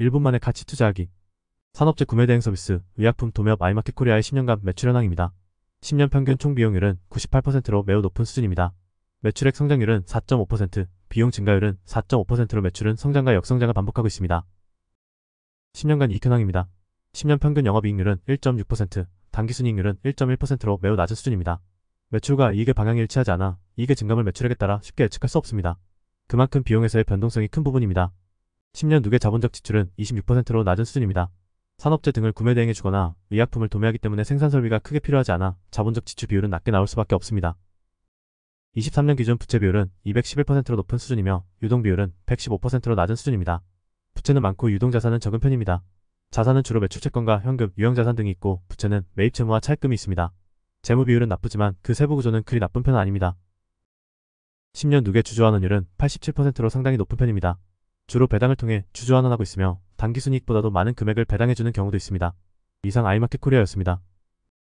1분 만에 가치 투자하기 산업재 구매대행 서비스 의약품 도매업 아이마켓 코리아의 10년간 매출 현황입니다. 10년 평균 총 비용률은 98%로 매우 높은 수준입니다. 매출액 성장률은 4.5%, 비용 증가율은 4.5%로 매출은 성장과 역성장을 반복하고 있습니다. 10년간 이익 현황입니다. 10년 평균 영업이익률은 1.6%, 단기순이익률은 1.1%로 매우 낮은 수준입니다. 매출과 이익의 방향이 일치하지 않아 이익의 증감을 매출액에 따라 쉽게 예측할 수 없습니다. 그만큼 비용에서의 변동성이 큰 부분입니다. 10년 누계 자본적 지출은 26%로 낮은 수준입니다. 산업재 등을 구매 대행해 주거나 의약품을 도매하기 때문에 생산 설비가 크게 필요하지 않아 자본적 지출 비율은 낮게 나올 수밖에 없습니다. 23년 기준 부채 비율은 211%로 높은 수준이며 유동 비율은 115%로 낮은 수준입니다. 부채는 많고 유동 자산은 적은 편입니다. 자산은 주로 매출채권과 현금, 유형자산 등이 있고 부채는 매입채무와 차입금이 있습니다. 재무 비율은 나쁘지만 그 세부 구조는 그리 나쁜 편은 아닙니다. 10년 누계 주주환원율은 87%로 상당히 높은 편입니다. 주로 배당을 통해 주주환원하고 있으며 단기 순이익보다도 많은 금액을 배당해주는 경우도 있습니다. 이상 아이마켓 코리아였습니다.